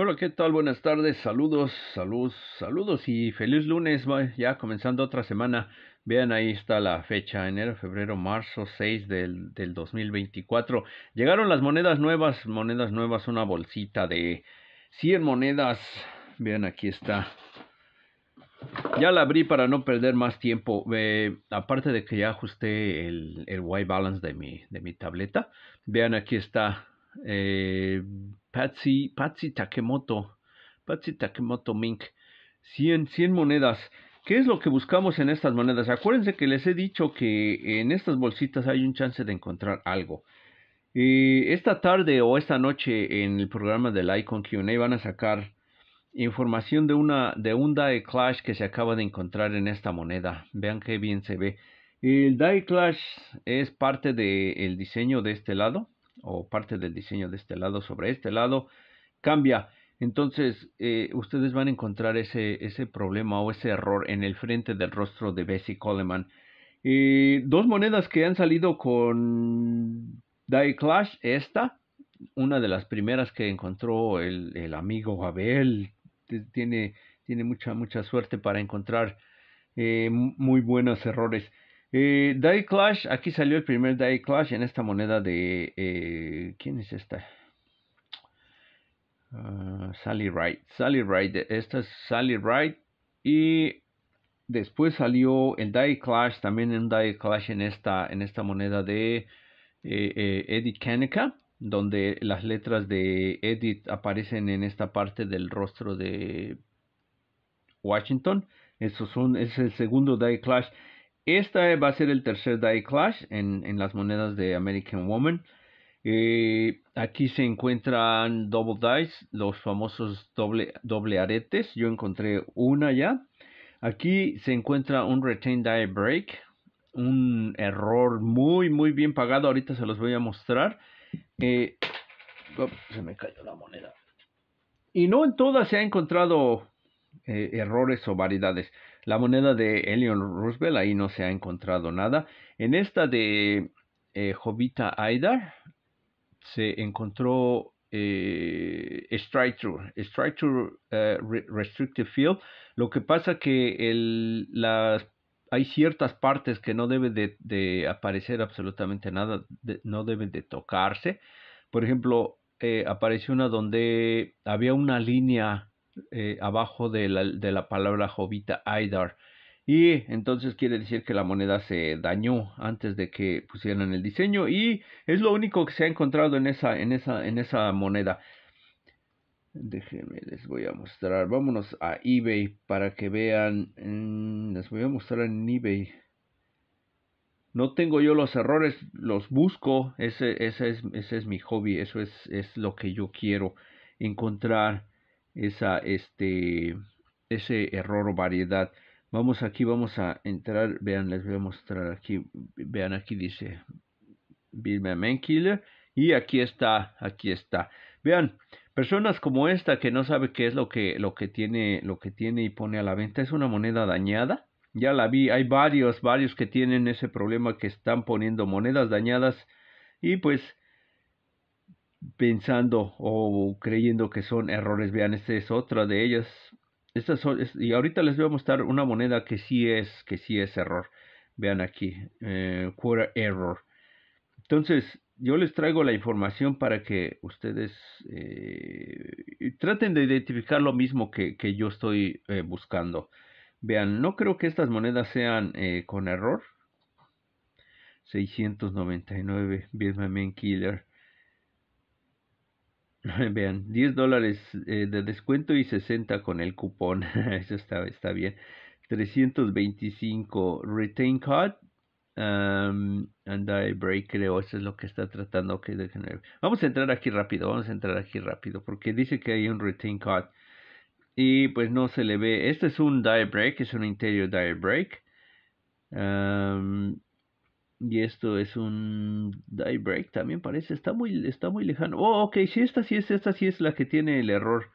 Hola, ¿qué tal? Buenas tardes, saludos, saludos, saludos y feliz lunes, ya comenzando otra semana. Vean, ahí está la fecha, enero, febrero, marzo 6 del, 2024. Llegaron las monedas nuevas, monedas nuevas, una bolsita de 100 monedas. Vean, aquí está. Ya la abrí para no perder más tiempo. aparte de que ya ajusté el, white balance de mi, de mi tableta. Vean, aquí está. Eh, Patsy, Patsy Takemoto, Patsy Takemoto Mink. 100, monedas. ¿Qué es lo que buscamos en estas monedas? Acuérdense que les he dicho que en estas bolsitas hay un chance de encontrar algo. Eh, esta tarde o esta noche en el programa del Icon QA van a sacar información de una de un Die Clash que se acaba de encontrar en esta moneda. Vean qué bien se ve. El Die Clash es parte del diseño de este lado o parte del diseño de este lado sobre este lado cambia. Entonces, eh, ustedes van a encontrar ese, ese, problema o ese error en el frente del rostro de Bessie Coleman. Eh, dos monedas que han salido con Die Clash, esta, una de las primeras que encontró el, el amigo Abel, tiene, tiene mucha, mucha suerte para encontrar eh, muy buenos errores. Eh, Die Clash, aquí salió el primer Die Clash en esta moneda de... Eh, ¿Quién es esta? Ah, Sally Wright. Sally Wright, esta es Sally Wright. Y después salió el Die Clash, también un Die Clash en esta, en esta moneda de eh, Eddie Kaneka, donde las letras de Edith aparecen en esta parte del rostro de Washington. Eso es, es el segundo Die Clash. Esta va a ser el tercer Die Clash en, las monedas de American Woman. Eh, aquí se encuentran double dice, los famosos doble, aretes. Yo encontré una ya. Aquí se encuentra un retain die break, un error muy, muy bien pagado. Ahorita se los voy a mostrar. Eh, se me cayó la moneda. Y no en todas se ha encontrado eh, errores o variedades. La moneda de Elion Roosevelt, ahí no se ha encontrado nada. En esta de eh, Jovita Aydar se encontró eh, striker eh, Restrictive Field. Lo que pasa que el, las hay ciertas partes que no deben de, aparecer absolutamente nada, no deben de tocarse. Por ejemplo, eh, apareció una donde había una línea eh, abajo de la, palabra jovita Aidar. Y entonces quiere decir que la moneda se dañó antes de que pusieran el diseño y es lo único que se ha encontrado en esa, en esa, en esa moneda. Déjenme, les voy a mostrar. Vámonos a eBay para que vean. Mm, les voy a mostrar en eBay. No tengo yo los errores, los busco. Ese, ese, es, ese es mi hobby, eso es, es lo que yo quiero encontrar esa, este, ese error o variedad. Vamos aquí, vamos a entrar, vean, les voy a mostrar aquí, vean aquí dice Bill Killer y aquí está, aquí está. Vean, personas como esta que no sabe qué es lo que, lo que tiene, lo que tiene y pone a la venta, es una moneda dañada. Ya la vi, hay varios, varios que tienen ese problema que están poniendo monedas dañadas y pues pensando o creyendo que son errores. Vean, esta es otra de ellas. Estas y ahorita les voy a mostrar una moneda que sí es, que sí es error. Vean aquí, eh, error. Entonces, yo les traigo la información para que ustedes eh, traten de identificar lo mismo que, yo estoy eh, buscando. Vean, no creo que estas monedas sean eh, con error. 699 Vietnam Killer. Vean, 10 dólares eh, de descuento y 60 con el cupón. Eso está, está bien. 325 retain card. Um, and die break, creo, eso es lo que está tratando. vamos a entrar aquí rápido, vamos a entrar aquí rápido, porque dice que hay un retain card. Y pues no se le ve. Este es un die break, es un interior die break. Um, y esto es un die break también parece. Está muy, está muy lejano. Oh, ok, sí, esta sí es, esta sí es la que tiene el error.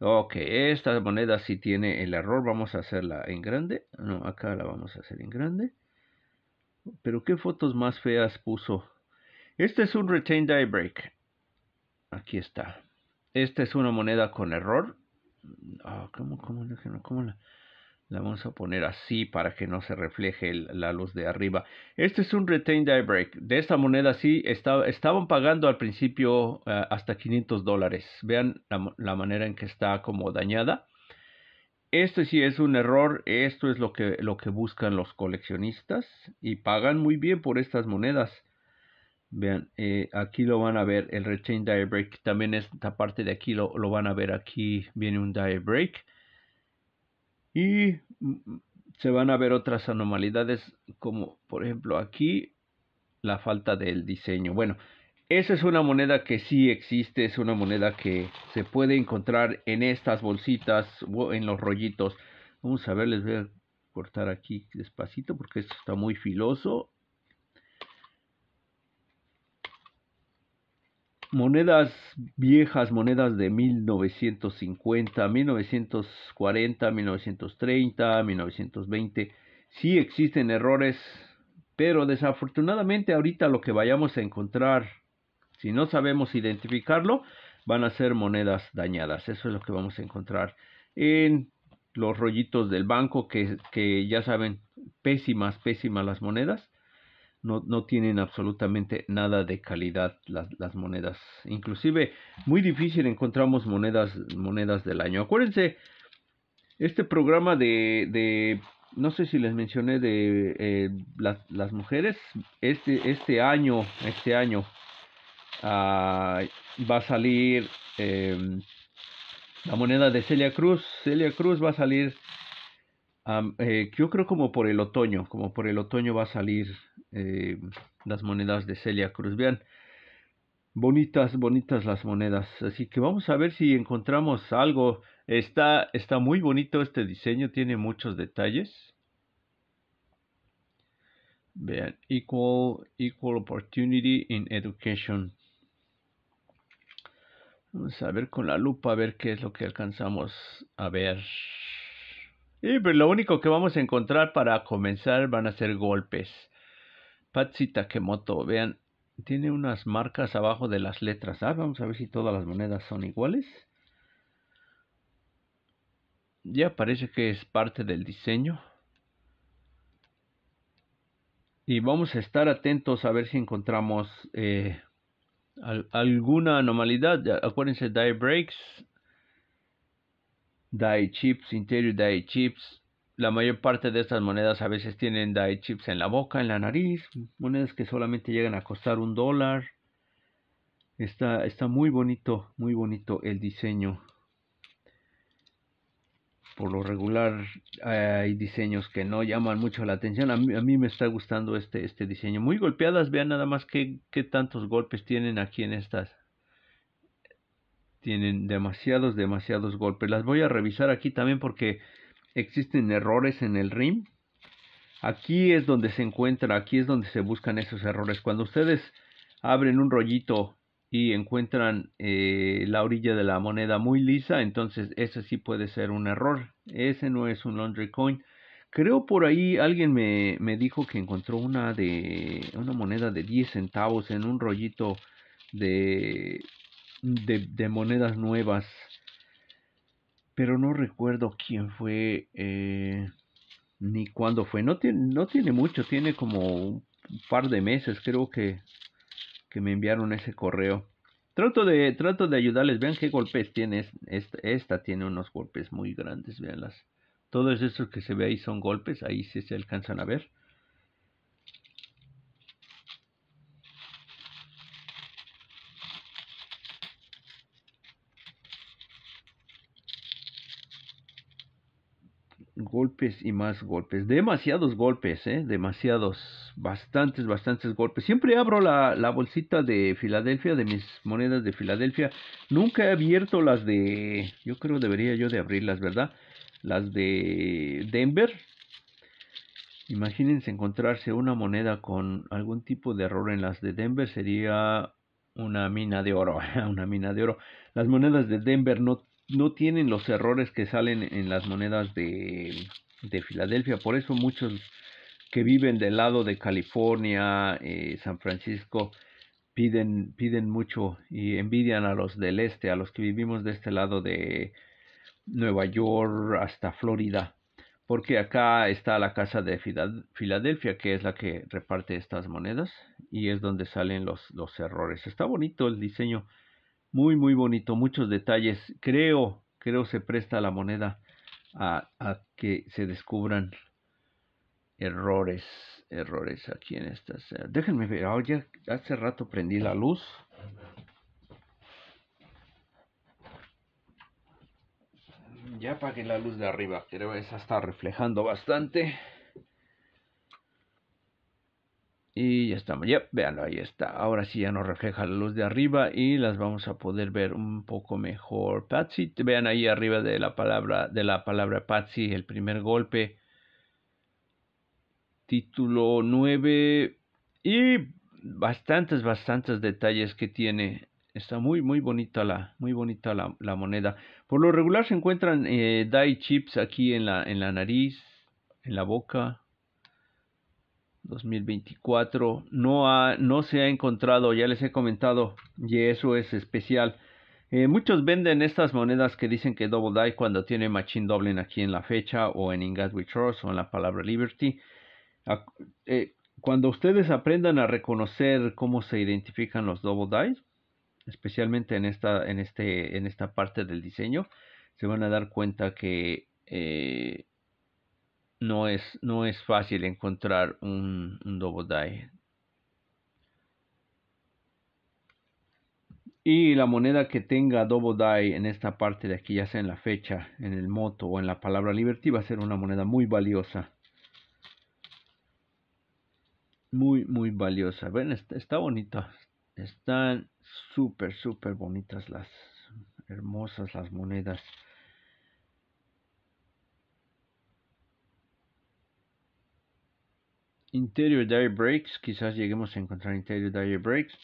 Ok, esta moneda sí tiene el error. Vamos a hacerla en grande. No, acá la vamos a hacer en grande. Pero qué fotos más feas puso. Este es un retain die break. Aquí está. Esta es una moneda con error. Oh, ¿Cómo, cómo, cómo la? La vamos a poner así para que no se refleje la luz de arriba. Este es un retain die break. De esta moneda sí estaban pagando al principio eh, hasta 500 dólares. Vean la, manera en que está como dañada. Este sí es un error. Esto es lo que, lo que buscan los coleccionistas. Y pagan muy bien por estas monedas. Vean, eh, aquí lo van a ver, el retain die break. También esta parte de aquí lo, lo van a ver. Aquí viene un die break y mm, se van a ver otras anomalidades como por ejemplo aquí la falta del diseño. Bueno, esa es una moneda que sí existe, es una moneda que se puede encontrar en estas bolsitas o en los rollitos. Vamos a ver, les voy a cortar aquí despacito porque esto está muy filoso monedas viejas, monedas de 1950, 1940, 1930, 1920, sí existen errores, pero desafortunadamente ahorita lo que vayamos a encontrar, si no sabemos identificarlo, van a ser monedas dañadas. Eso es lo que vamos a encontrar en los rollitos del banco, que, que ya saben, pésimas, pésimas las monedas no, no tienen absolutamente nada de calidad las, monedas. Inclusive muy difícil encontramos monedas, monedas del año. Acuérdense, este programa de, de no sé si les mencioné de eh, las, mujeres, este, este año, este año ah, va a salir em, la moneda de Celia Cruz. Celia Cruz va a salir, eh, yo creo como por el otoño, como por el otoño va a salir eh, las monedas de Celia Cruz. Vean, bonitas, bonitas las monedas. Así que vamos a ver si encontramos algo. Está, está muy bonito este diseño, tiene muchos detalles. Vean, equal, equal opportunity in education. Vamos a ver con la lupa, a ver qué es lo que alcanzamos a ver. Y pues, lo único que vamos a encontrar para comenzar van a ser golpes. Patsy Takemoto, vean, tiene unas marcas abajo de las letras. A. Ah, vamos a ver si todas las monedas son iguales. Ya parece que es parte del diseño. Y vamos a estar atentos a ver si encontramos eh, alguna anomalidad. Acuérdense, die breaks, die chips, interior die chips, la mayor parte de estas monedas a veces tienen die chips en la boca, en la nariz, monedas que solamente llegan a costar un dólar. Está, está muy bonito, muy bonito el diseño. Por lo regular hay diseños que no llaman mucho la atención. A mí, a mí me está gustando este, este diseño. Muy golpeadas, vean nada más qué, qué tantos golpes tienen aquí en estas tienen demasiados, demasiados golpes. Las voy a revisar aquí también porque existen errores en el RIM. Aquí es donde se encuentra, aquí es donde se buscan esos errores. Cuando ustedes abren un rollito y encuentran eh, la orilla de la moneda muy lisa, entonces ese sí puede ser un error. Ese no es un laundry coin. Creo por ahí alguien me, me dijo que encontró una de una moneda de 10 centavos en un rollito de, de monedas nuevas pero no recuerdo quién fue eh, ni cuándo fue. No tiene, no tiene mucho, tiene como un par de meses creo que, que me enviaron ese correo. Trato de, trato de ayudarles, vean qué golpes tiene. Esta, tiene unos golpes muy grandes, veanlas. Todos esos que se ve ahí son golpes, ahí sí se alcanzan a ver. golpes y más golpes. Demasiados golpes, ¿eh? Demasiados. Bastantes, bastantes golpes. Siempre abro la, bolsita de Filadelfia, de mis monedas de Filadelfia. Nunca he abierto las de... Yo creo debería yo de abrirlas, ¿verdad? Las de Denver. Imagínense encontrarse una moneda con algún tipo de error en las de Denver. Sería una mina de oro, una mina de oro. Las monedas de Denver no no tienen los errores que salen en las monedas de, de Filadelfia. Por eso muchos que viven del lado de California, eh, San Francisco, piden, piden mucho y envidian a los del este, a los que vivimos de este lado de Nueva York hasta Florida. Porque acá está la casa de Filadelfia, que es la que reparte estas monedas y es donde salen los, los errores. Está bonito el diseño muy, muy bonito, muchos detalles. Creo, creo se presta la moneda a, que se descubran errores, errores aquí en estas. Déjenme ver, ahora oh, ya hace rato prendí la luz. Ya apagué la luz de arriba, creo esa está reflejando bastante. Y ya estamos, ya, véanlo ahí está. Ahora sí ya nos refleja la luz de arriba y las vamos a poder ver un poco mejor. Patsy, vean ahí arriba de la palabra, de la palabra Patsy, el primer golpe. Título 9 y bastantes, bastantes detalles que tiene. Está muy, muy bonita la, muy bonita la, moneda. Por lo regular se encuentran eh, die chips aquí en la, en la nariz, en la boca, 2024 no, no se ha encontrado, ya les he comentado, y eso es especial. Eh, muchos venden estas monedas que dicen que Double Die cuando tiene Machine Doubling aquí en la fecha o en In God o en la palabra Liberty. Ah, eh, cuando ustedes aprendan a reconocer cómo se identifican los Double Dies, especialmente en esta, en este, en esta parte del diseño, se van a dar cuenta que eh, no es, no es fácil encontrar un, un Y la moneda que tenga Double Die en esta parte de aquí, ya sea en la fecha, en el moto o en la palabra Liberty, va a ser una moneda muy valiosa. Muy, muy valiosa. Ven, está, está bonita. Están súper, súper bonitas las hermosas las monedas. Interior Diary Breaks. quizás lleguemos a encontrar Interior Diary Breaks.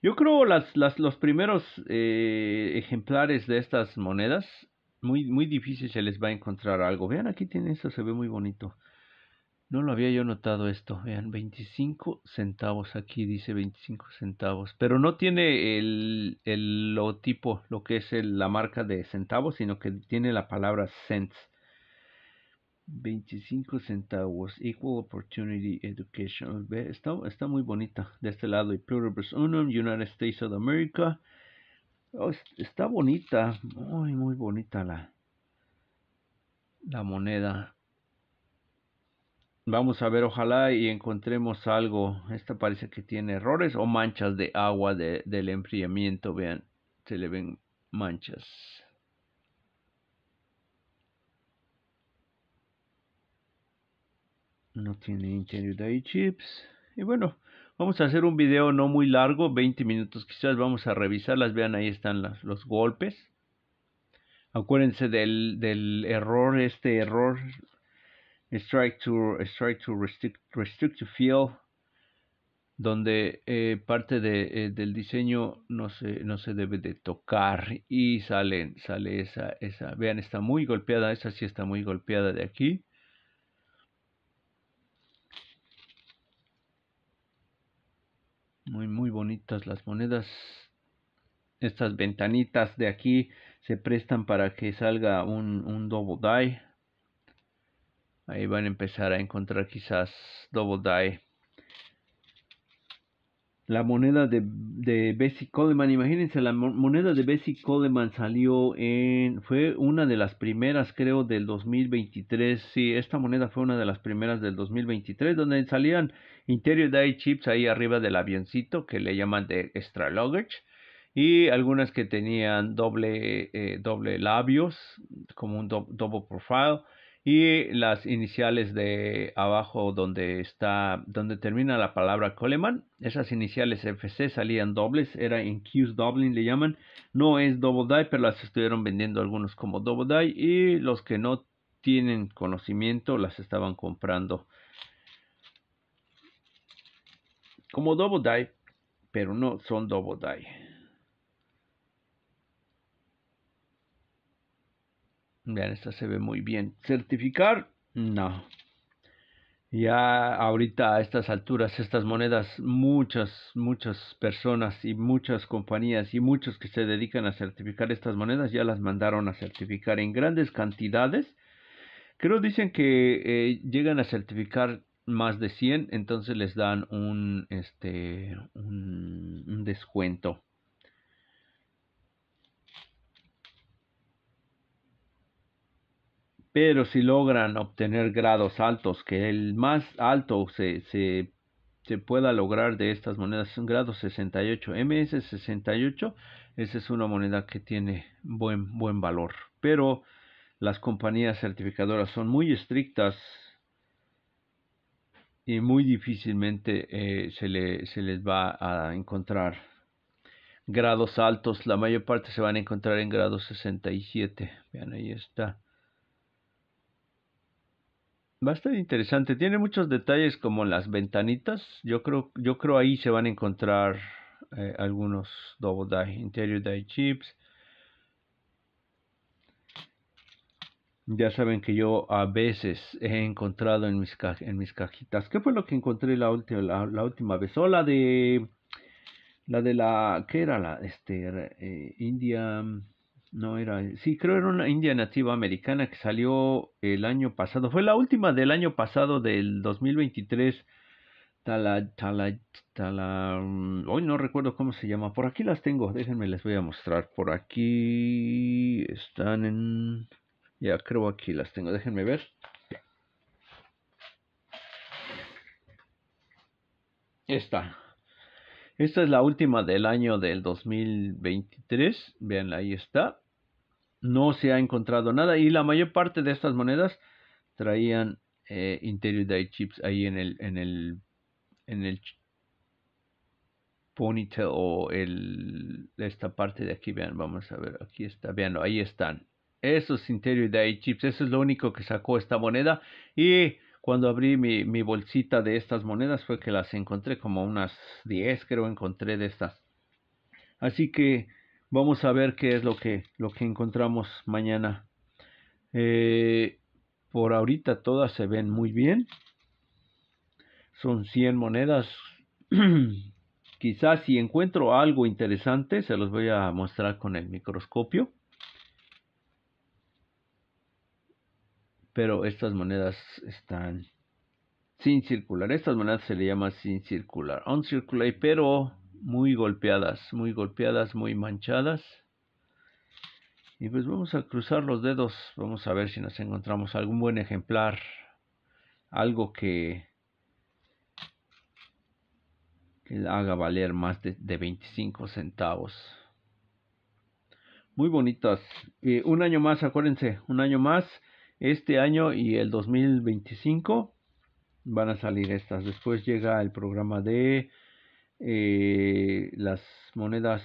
Yo creo las, los primeros eh, ejemplares de estas monedas, muy, muy difícil se les va a encontrar algo. Vean, aquí tiene esto, se ve muy bonito. No lo había yo notado esto. Vean, 25 centavos, aquí dice 25 centavos. Pero no tiene el, el lo que es la marca de centavos, sino que tiene la palabra cents. 25 centavos, Equal Opportunity Education. Está, está muy bonita de este lado. Y Pluribus Unum, United States of America. Oh, está bonita, muy, muy bonita la, la moneda. Vamos a ver, ojalá y encontremos algo. Esta parece que tiene errores o manchas de agua de, del enfriamiento. Vean, se le ven manchas. no tiene interior de chips y bueno vamos a hacer un video no muy largo 20 minutos quizás vamos a revisarlas vean ahí están los golpes acuérdense del, del, error este error strike to strike to restrict, to feel. donde eh, parte de, eh, del diseño no se, no se debe de tocar y sale esa, esa, vean está muy golpeada, esa sí está muy golpeada de aquí Muy, muy bonitas las monedas. Estas ventanitas de aquí se prestan para que salga un, un double die. Ahí van a empezar a encontrar quizás double die. La moneda de, de Bessie Coleman, imagínense, la moneda de Bessie Coleman salió en, fue una de las primeras creo del 2023, sí, esta moneda fue una de las primeras del 2023, donde salían Interior die chips ahí arriba del avioncito que le llaman de extra luggage y algunas que tenían doble, eh, doble labios, como un do double profile, y las iniciales de abajo donde está, donde termina la palabra Coleman, esas iniciales FC salían dobles, era en Q's Dublin le llaman, no es double die, pero las estuvieron vendiendo algunos como double die, y los que no tienen conocimiento las estaban comprando como double DAI, pero no son double Die. Vean, esta se ve muy bien. Certificar, no. Ya ahorita a estas alturas, estas monedas, muchas, muchas personas y muchas compañías y muchos que se dedican a certificar estas monedas ya las mandaron a certificar en grandes cantidades. Creo dicen que eh, llegan a certificar más de 100, entonces les dan un, este, un, descuento. Pero si logran obtener grados altos, que el más alto se, se, pueda lograr de estas monedas es un grado 68. MS68, esa es una moneda que tiene buen, buen valor. Pero las compañías certificadoras son muy estrictas muy difícilmente eh, se, les va a encontrar grados altos. La mayor parte se van a encontrar en grados 67. Vean, ahí está. Bastante interesante. Tiene muchos detalles como las ventanitas. Yo creo, yo creo ahí se van a encontrar eh, algunos Double Die, Interior Die Chips. Ya saben que yo a veces he encontrado en mis, en mis cajitas. ¿Qué fue lo que encontré la, la última vez? O oh, la de. La de la. ¿Qué era la? Este. Eh, India. Mm, no era. Eh, sí, creo era una India nativa americana que salió el año pasado. Fue la última del año pasado, del 2023. Tala, tala, tala. Mm, hoy no recuerdo cómo se llama. Por aquí las tengo. Déjenme les voy a mostrar. Por aquí están en. Ya creo aquí las tengo, déjenme ver. Esta. Esta es la última del año del 2023. Vean, ahí está. No se ha encontrado nada y la mayor parte de estas monedas traían eh, Interior de Chips ahí en el, en el, en el ponytail o el, esta parte de aquí. Vean, vamos a ver, aquí está. Vean, ahí están. Eso es Interior Day Chips. Eso es lo único que sacó esta moneda. Y cuando abrí mi, bolsita de estas monedas fue que las encontré como unas 10 creo encontré de estas. Así que vamos a ver qué es lo que, lo que encontramos mañana. Eh, por ahorita todas se ven muy bien. Son 100 monedas. Quizás si encuentro algo interesante se los voy a mostrar con el microscopio. pero estas monedas están sin circular. Estas monedas se le llama sin circular, on pero muy golpeadas, muy golpeadas, muy manchadas. Y pues vamos a cruzar los dedos, vamos a ver si nos encontramos algún buen ejemplar, algo que, que haga valer más de, 25 centavos. Muy bonitas. Eh, un año más, acuérdense, un año más. Este año y el 2025 van a salir estas. Después llega el programa de eh, las monedas.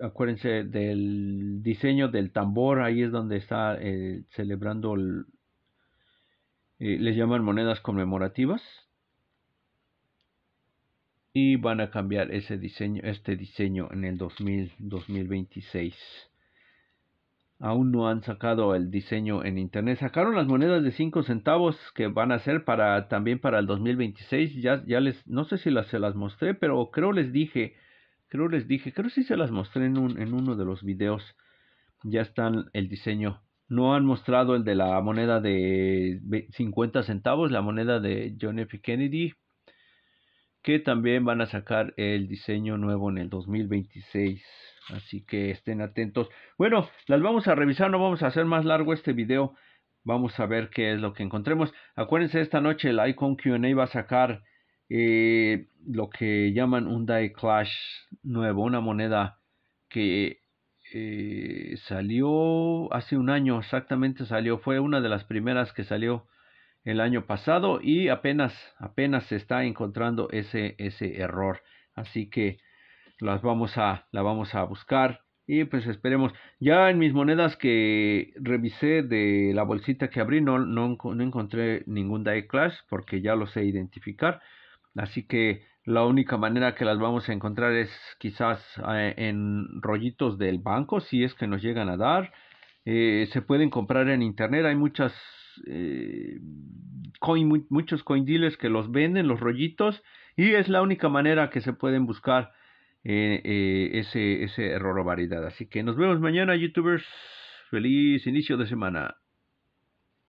Acuérdense del diseño del tambor. Ahí es donde está eh, celebrando. Eh, les llaman monedas conmemorativas. Y van a cambiar ese diseño, este diseño en el 2026 aún no han sacado el diseño en internet. Sacaron las monedas de 5 centavos que van a ser para también para el 2026. Ya, ya les, no sé si se las mostré, pero creo les dije, creo les dije, creo sí se las mostré en, en uno de los videos. Ya están el diseño. No han mostrado el de la moneda de 50 centavos, la moneda de John F. Kennedy, que también van a sacar el diseño nuevo en el 2026. Así que estén atentos. Bueno, las vamos a revisar, no vamos a hacer más largo este video. Vamos a ver qué es lo que encontremos. Acuérdense, esta noche el Icon QA va a sacar eh, lo que llaman un Die Clash nuevo, una moneda que eh, salió hace un año, exactamente salió, fue una de las primeras que salió el año pasado y apenas, apenas se está encontrando ese, ese error. Así que las vamos a, la vamos a buscar. Y pues esperemos. Ya en mis monedas que revisé de la bolsita que abrí, no, no, encontré ningún Die Clash porque ya lo sé identificar. Así que la única manera que las vamos a encontrar es quizás eh, en rollitos del banco, si es que nos llegan a dar. Eh, se pueden comprar en internet, hay muchas eh, muchos coin dealers que los venden, los rollitos, y es la única manera que se pueden buscar eh, eh, ese, ese error o variedad. Así que nos vemos mañana, youtubers. Feliz inicio de semana.